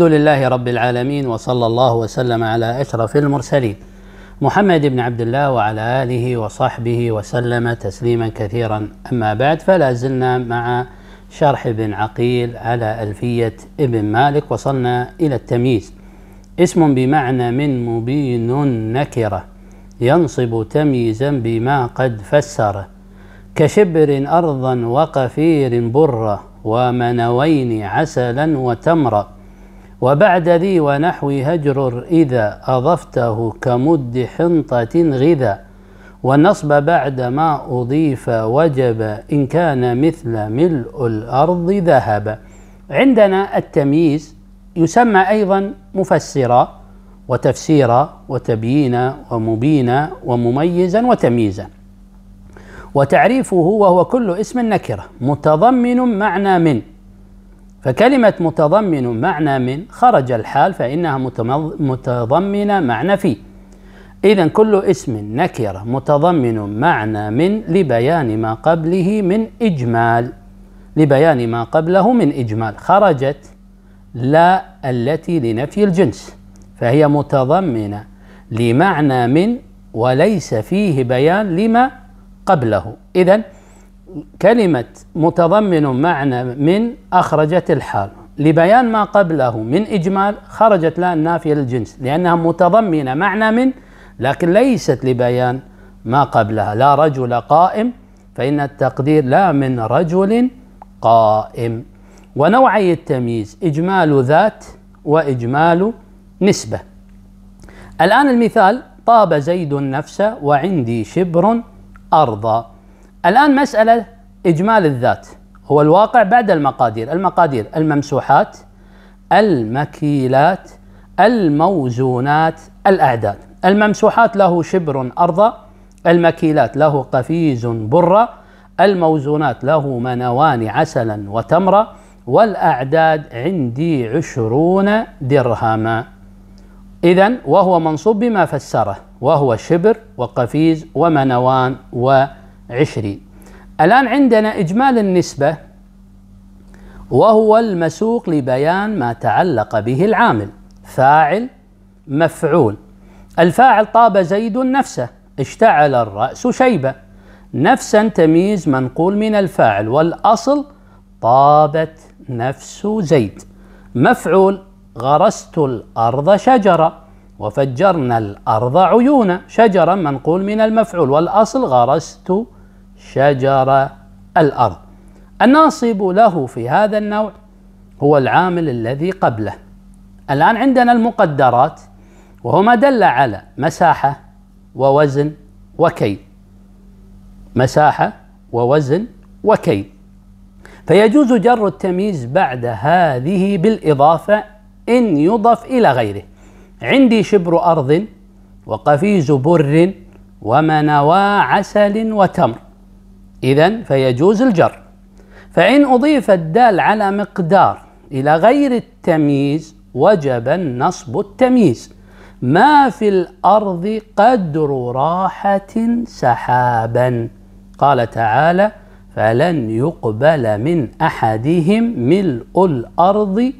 الحمد لله رب العالمين وصلى الله وسلم على أشرف المرسلين محمد بن عبد الله وعلى آله وصحبه وسلم تسليما كثيرا أما بعد فلا زلنا مع شرح ابن عقيل على ألفية ابن مالك وصلنا إلى التمييز اسم بمعنى من مبين نكرة ينصب تمييزا بما قد فسره كشبر أرضا وقفير برة ومنوين عسلا وتمرة وبعد ذي ونحو هجر إذا أضفته كمد حنطة غذا والنصب بعد ما أضيف وجب إن كان مثل ملء الأرض ذهب عندنا التمييز يسمى أيضا مفسرا وتفسيرا وتبيينا ومبينا ومميزا وتمييزا وتعريفه وهو كل اسم نكرة متضمن معنى من فكلمة متضمن معنى من خرج الحال فإنها متضمنة معنى في إذا كل اسم نكرة متضمن معنى من لبيان ما قبله من إجمال لبيان ما قبله من إجمال خرجت لا التي لنفي الجنس فهي متضمنة لمعنى من وليس فيه بيان لما قبله إذا كلمة متضمن معنى من أخرجت الحال لبيان ما قبله من إجمال خرجت لا النافية للجنس لأنها متضمنة معنى من لكن ليست لبيان ما قبلها لا رجل قائم فإن التقدير لا من رجل قائم ونوعي التمييز إجمال ذات وإجمال نسبة الآن المثال طاب زيد النفس وعندي شبر أرضى الآن مسألة إجمال الذات هو الواقع بعد المقادير المقادير الممسوحات المكيلات الموزونات الأعداد الممسوحات له شبر أرضى المكيلات له قفيز برة الموزونات له منوان عسلا وتمرة والأعداد عندي عشرون درهما إذا وهو منصوب بما فسره وهو شبر وقفيز ومنوان و عشرين الآن عندنا إجمال النسبة وهو المسوق لبيان ما تعلق به العامل فاعل مفعول الفاعل طاب زيد نفسه اشتعل الرأس شيبة نفسا تمييز منقول من الفاعل والأصل طابت نفس زيد مفعول غرست الأرض شجرة وفجرنا الأرض عيونا شجرة منقول من المفعول والأصل غرست شجر الأرض الناصب له في هذا النوع هو العامل الذي قبله الآن عندنا المقدرات وهو ما دل على مساحة ووزن وكي مساحة ووزن وكي فيجوز جر التمييز بعد هذه بالإضافة إن يضف إلى غيره عندي شبر أرض وقفيز بر ومنوى عسل وتمر إذا فيجوز الجر فإن أضيف الدال على مقدار إلى غير التمييز وجب النصب التمييز ما في الأرض قدر راحة سحابا قال تعالى فلن يقبل من أحدهم ملء الأرض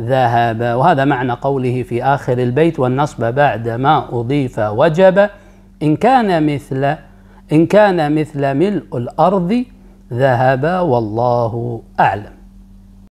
ذهبا وهذا معنى قوله في آخر البيت والنصب بعد ما أضيف وجب إن كان مثل إن كان مثل ملء الأرض ذهب والله أعلم